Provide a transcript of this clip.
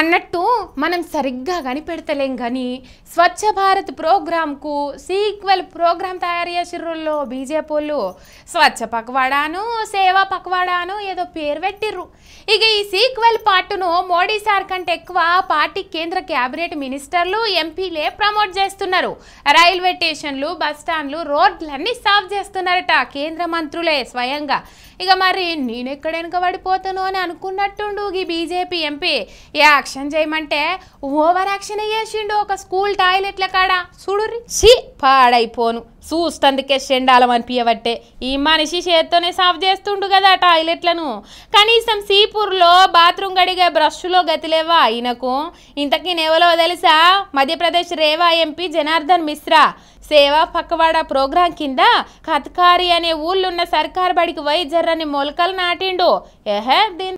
అన్నట్టు మనం సరిగ్గా కనిపెడతలేం కానీ స్వచ్ఛ భారత్ ప్రోగ్రాంకు సీక్వెల్ ప్రోగ్రాం తయారు చేసిర్రుల్లో బీజేపీలు స్వచ్ఛ పక్వాడాను సేవా పక్వాడాను ఏదో పేరు పెట్టిర్రు ఇక ఈ సీక్వెల్ పార్టును మోడీ సార్ కంటే ఎక్కువ పార్టీ కేంద్ర క్యాబినెట్ మినిస్టర్లు ఎంపీలే ప్రమోట్ చేస్తున్నారు రైల్వే స్టేషన్లు బస్టాండ్లు రోడ్లన్నీ సాఫ్ చేస్తున్నారట కేంద్ర మంత్రులే స్వయంగా ఇక మరి నేను నేనెక్కడ వెనుకబడిపోతాను అని అనుకున్నట్టుండు ఈ బీజేపీ ఎంపీ యాక్షన్ చేయమంటే అంటే ఓవర్ యాక్షన్ చేసిండు ఒక స్కూల్ టాయిలెట్ల కాడ చూడుర్రి షీ పాడైపోను చూస్తందుకే షెండాలం అనిపించబట్టే ఈ మనిషి చేత్తోనే సాఫ్ చేస్తుండు కదా టాయిలెట్లను కనీసం సీపూర్లో బాత్రూమ్ గడిగే బ్రష్లో గతిలేవా ఆయనకు ఇంతకీ నేవలో తెలుసా మధ్యప్రదేశ్ రేవా ఎంపీ జనార్దన్ మిశ్రా సేవా పక్కవాడ ప్రోగ్రాం కింద కత్కారి అనే ఊళ్ళున్న సర్కార్ బడికి వై జర్రని మొలకలు నాటిండు ఏహే దీని